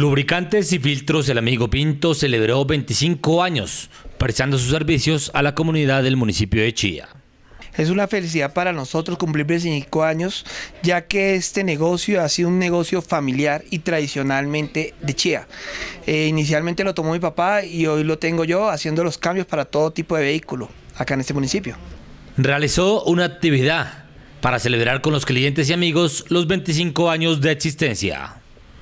Lubricantes y Filtros El Amigo Pinto celebró 25 años prestando sus servicios a la comunidad del municipio de Chía. Es una felicidad para nosotros cumplir 25 años, ya que este negocio ha sido un negocio familiar y tradicionalmente de Chía. Eh, inicialmente lo tomó mi papá y hoy lo tengo yo haciendo los cambios para todo tipo de vehículo acá en este municipio. Realizó una actividad para celebrar con los clientes y amigos los 25 años de existencia.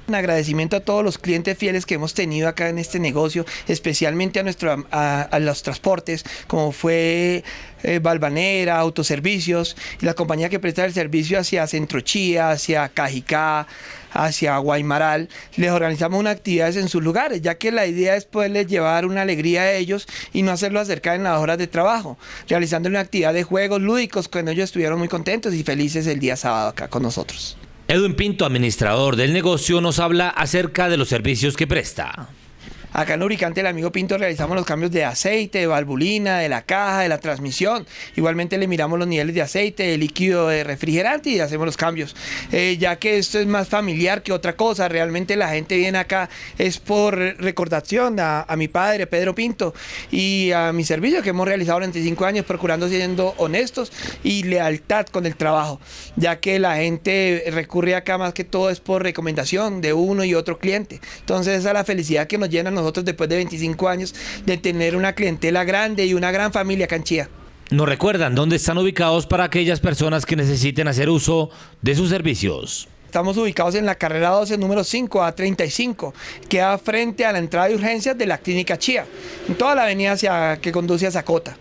Un agradecimiento a todos los clientes fieles que hemos tenido acá en este negocio, especialmente a, nuestro, a, los transportes, como fue Balvanera, eh, Autoservicios, la compañía que presta el servicio hacia Centro hacia Cajicá, hacia Guaymaral, les organizamos unas actividades en sus lugares, ya que la idea es poderles llevar una alegría a ellos y no hacerlo acercar en las horas de trabajo, realizando una actividad de juegos lúdicos, cuando ellos estuvieron muy contentos y felices el día sábado acá con nosotros. Edwin Pinto, administrador del negocio, nos habla acerca de los servicios que presta. Acá en Lubricante el amigo Pinto realizamos los cambios de aceite, de valvulina, de la caja, de la transmisión. Igualmente le miramos los niveles de aceite, de líquido de refrigerante y hacemos los cambios. Eh, ya que esto es más familiar que otra cosa, realmente la gente viene acá es por recordación a, mi padre Pedro Pinto y a mi servicio que hemos realizado durante cinco años procurando siendo honestos y lealtad con el trabajo, ya que la gente recurre acá más que todo es por recomendación de uno y otro cliente. Entonces esa es la felicidad que nos llena nosotros después de 25 años de tener una clientela grande y una gran familia canchía. Nos recuerdan dónde están ubicados para aquellas personas que necesiten hacer uso de sus servicios. Estamos ubicados en la carrera 12, número 5 a 35, que da frente a la entrada de urgencias de la Clínica Chía, en toda la avenida hacia, que conduce a Zacota.